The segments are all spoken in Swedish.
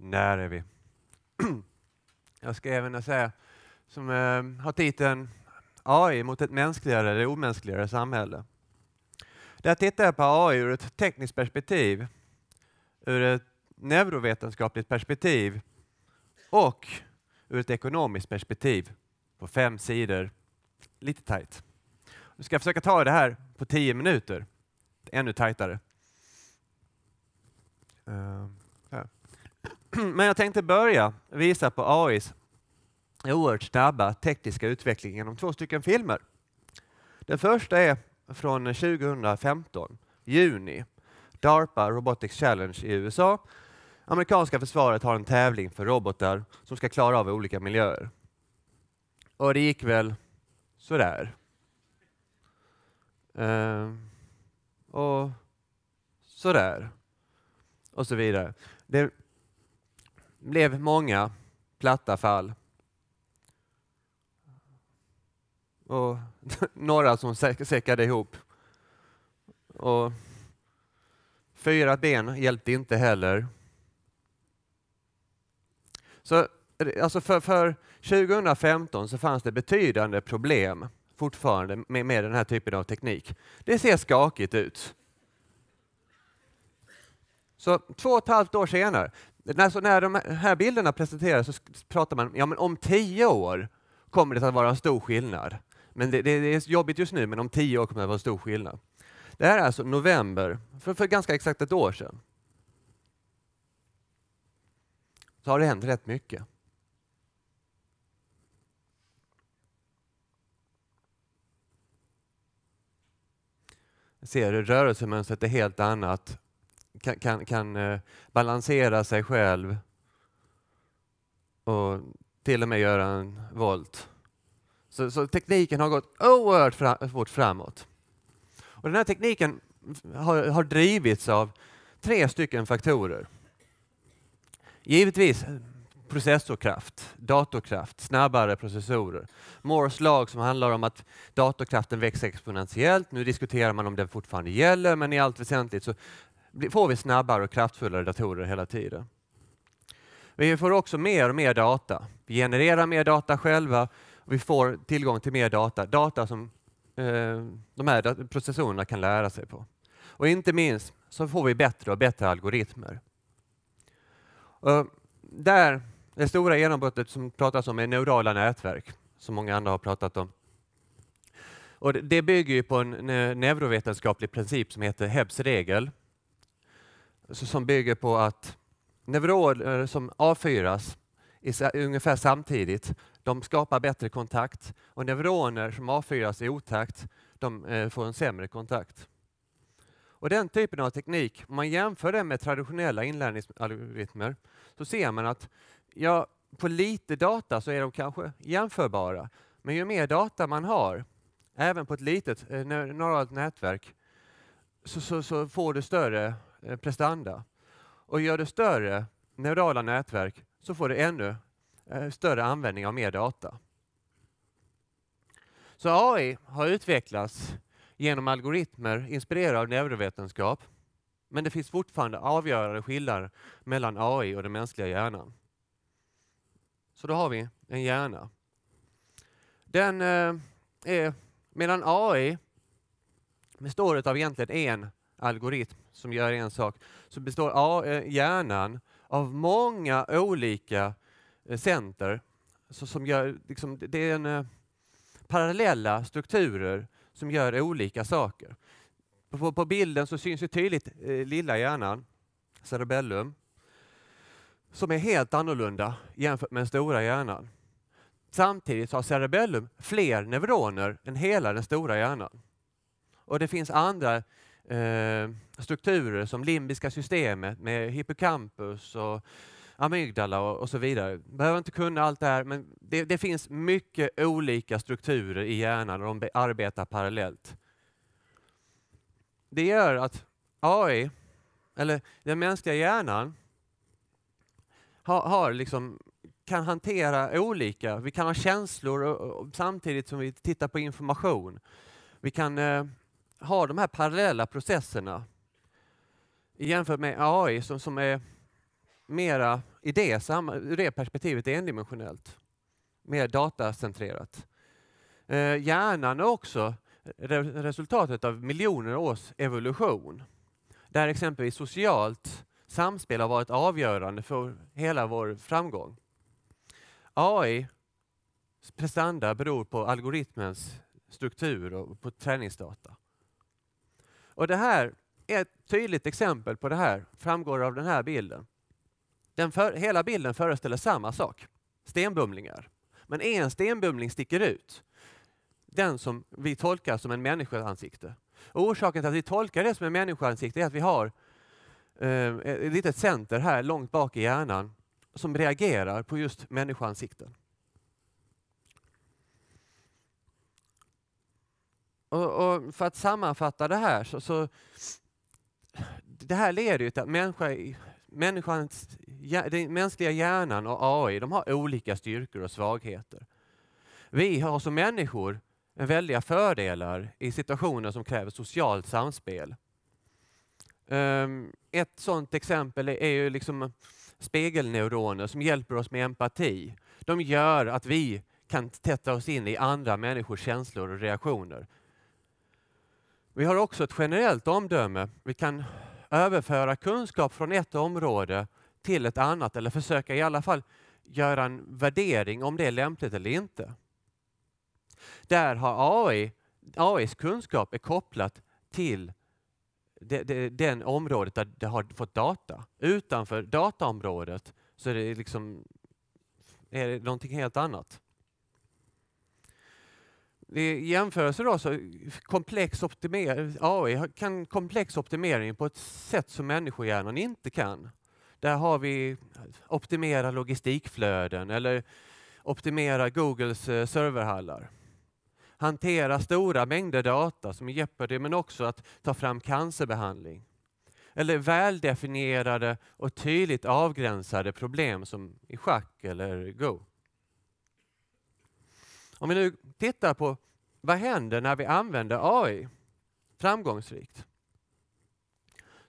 När är vi? Jag ska även säga, som eh, har titeln AI mot ett mänskligare eller omänskligare samhälle. Där tittar jag på AI ur ett tekniskt perspektiv, ur ett neurovetenskapligt perspektiv och ur ett ekonomiskt perspektiv på fem sidor. Lite tajt. Nu ska jag försöka ta det här på tio minuter. Ännu tajtare. Um. Men jag tänkte börja visa på AIs oerhört snabba tekniska utveckling genom två stycken filmer. Den första är från 2015, juni, DARPA Robotics Challenge i USA. Amerikanska försvaret har en tävling för robotar som ska klara av olika miljöer. Och det gick väl sådär. Uh, och sådär. Och så vidare. Det blev många platta fall. Och några som säckade ihop. Och fyra ben hjälpte inte heller. Så alltså för, för 2015 så fanns det betydande problem fortfarande med, med den här typen av teknik. Det ser skakigt ut. Så två och ett halvt år senare, när, när de här bilderna presenteras så pratar man ja, men om tio år kommer det att vara en stor skillnad. Men det, det, det är jobbigt just nu, men om tio år kommer det att vara en stor skillnad. Det här är alltså november, för, för ganska exakt ett år sedan. Så har det hänt rätt mycket. Jag ser hur rörelsemönstret är helt annat kan, kan, kan eh, balansera sig själv och till och med göra en volt. Så, så tekniken har gått oerhört fram, fort framåt. Och den här tekniken har, har drivits av tre stycken faktorer. Givetvis processorkraft, datorkraft, snabbare processorer. Moores lag som handlar om att datorkraften växer exponentiellt. Nu diskuterar man om den fortfarande gäller, men i allt väsentligt så får vi snabbare och kraftfullare datorer hela tiden. Vi får också mer och mer data. Vi genererar mer data själva och vi får tillgång till mer data. Data som eh, de här processorerna kan lära sig på. Och inte minst så får vi bättre och bättre algoritmer. Och där det stora genombrottet som pratas om är neurala nätverk, som många andra har pratat om. Och det bygger på en neurovetenskaplig princip som heter Hebbs regel, som bygger på att neuroner som avfyras ungefär samtidigt, de skapar bättre kontakt och neuroner som avfyras i otakt, de eh, får en sämre kontakt. Och den typen av teknik, om man jämför den med traditionella inlärningsalgoritmer, så ser man att ja, på lite data så är de kanske jämförbara. Men ju mer data man har, även på ett litet eh, neuralt nätverk, så, så, så får du större prestanda och gör du större neurala nätverk så får du ännu eh, större användning av mer data. Så AI har utvecklats genom algoritmer inspirerade av neurovetenskap men det finns fortfarande avgörande skillnader mellan AI och den mänskliga hjärnan. Så då har vi en hjärna. Den eh, är, medan AI består av egentligen en algoritm som gör en sak, så består eh, hjärnan av många olika eh, center. som gör, liksom, det är en, eh, parallella strukturer som gör olika saker. På, på bilden så syns ju tydligt eh, lilla hjärnan, cerebellum, som är helt annorlunda jämfört med den stora hjärnan. Samtidigt har cerebellum fler neuroner än hela den stora hjärnan. Och det finns andra Eh, strukturer som limbiska systemet med hippocampus och amygdala och, och, så vidare. behöver inte kunna allt det här, men det, det finns mycket olika strukturer i hjärnan och de arbetar parallellt. Det gör att AI, eller den mänskliga hjärnan, har, har liksom kan hantera olika. Vi kan ha känslor och, och, samtidigt som vi tittar på information. Vi kan eh, har de här parallella processerna jämfört med AI som, som är mera i det, samma, ur det perspektivet endimensionellt, mer datacentrerat. Eh, hjärnan är också re resultatet av miljoner års evolution, där exempelvis socialt samspel har varit avgörande för hela vår framgång. AI prestanda beror på algoritmens struktur och på träningsdata. Och det här är ett tydligt exempel på det här, framgår av den här bilden. Den för, hela bilden föreställer samma sak, stenbumlingar. Men en stenbumling sticker ut, den som vi tolkar som en människoansikte. Och orsaken till att vi tolkar det som en människoansikte är att vi har eh, ett litet center här långt bak i hjärnan som reagerar på just människoansikten. Och, och, för att sammanfatta det här så, så det här leder ju till att människa, människans, den mänskliga hjärnan och AI de har olika styrkor och svagheter. Vi har som människor väldiga fördelar i situationer som kräver socialt samspel. Ehm, ett sådant exempel är ju liksom spegelneuroner som hjälper oss med empati. De gör att vi kan tätta oss in i andra människors känslor och reaktioner. Vi har också ett generellt omdöme. Vi kan överföra kunskap från ett område till ett annat eller försöka i alla fall göra en värdering om det är lämpligt eller inte. Där har AI, AIs kunskap är kopplat till det, det, den området där det har fått data. Utanför dataområdet så är det liksom är det någonting helt annat. I jämförelse då så komplex optimering, AI kan komplexoptimering på ett sätt som människohjärnan inte kan. Där har vi optimera logistikflöden eller optimera Googles eh, serverhallar. Hantera stora mängder data som i Jeopardy men också att ta fram cancerbehandling. Eller väldefinierade och tydligt avgränsade problem som i schack eller Go. Om vi nu tittar på vad händer när vi använder AI framgångsrikt?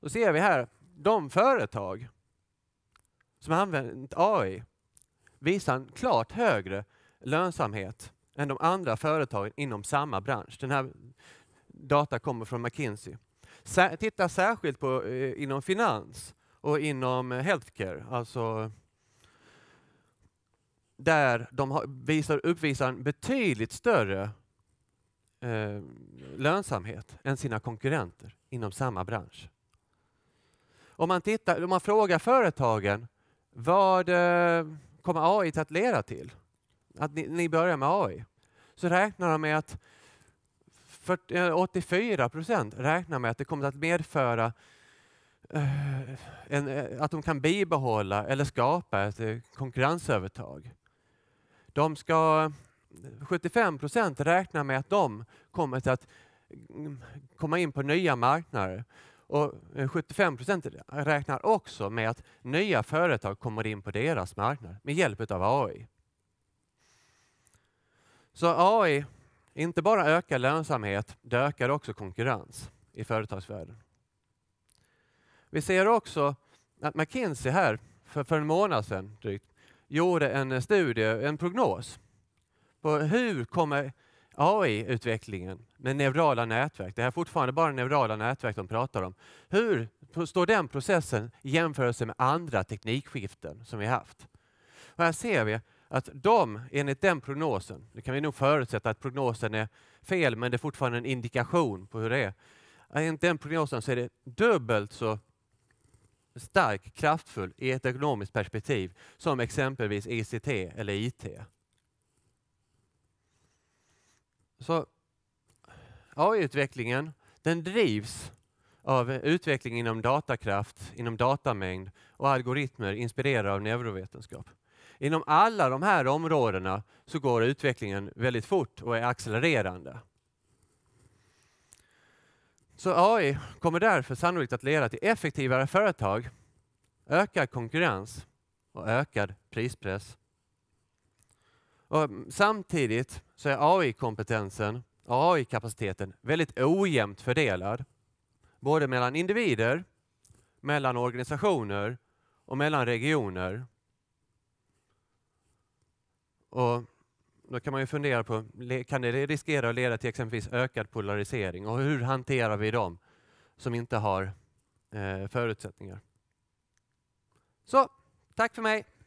Då ser vi här, de företag som använt AI visar en klart högre lönsamhet än de andra företagen inom samma bransch. Den här data kommer från McKinsey. titta särskilt på eh, inom finans och inom healthcare, alltså där de visar, uppvisar en betydligt större eh, lönsamhet än sina konkurrenter inom samma bransch. Om man, tittar, om man frågar företagen vad eh, kommer AI att leda till? Att ni, ni, börjar med AI. Så räknar de med att 40, 84 eh, procent räknar med att det kommer att medföra eh, en, eh, att de kan bibehålla eller skapa ett konkurrensövertag. De ska, 75 eh, procent räknar med att de kommer att mm, komma in på nya marknader. Och 75 eh, procent räknar också med att nya företag kommer in på deras marknad med hjälp av AI. Så AI inte bara ökar lönsamhet, det ökar också konkurrens i företagsvärlden. Vi ser också att McKinsey här för, för en månad sedan drygt, gjorde en studie, en prognos på hur kommer AI-utvecklingen med neurala nätverk, det här är fortfarande bara neurala nätverk de pratar om, hur står den processen i jämförelse med andra teknikskiften som vi haft? Och här ser vi att de, enligt den prognosen, det kan vi nog förutsätta att prognosen är fel, men det är fortfarande en indikation på hur det är. Enligt den prognosen så är det dubbelt så stark, kraftfull i ett ekonomiskt perspektiv som exempelvis ICT e eller IT. Så AI-utvecklingen den drivs av utveckling inom datakraft, inom datamängd och algoritmer inspirerade av neurovetenskap. Inom alla de här områdena så går utvecklingen väldigt fort och är accelererande. Så AI kommer därför sannolikt att leda till effektivare företag, ökad konkurrens och ökad prispress. Och mm, samtidigt så är AI-kompetensen AI-kapaciteten väldigt ojämnt fördelad. Både mellan individer, mellan organisationer och mellan regioner. Och då kan man ju fundera på, kan det riskera att leda till exempelvis ökad polarisering och hur hanterar vi dem som inte har eh, förutsättningar? Så, tack för mig!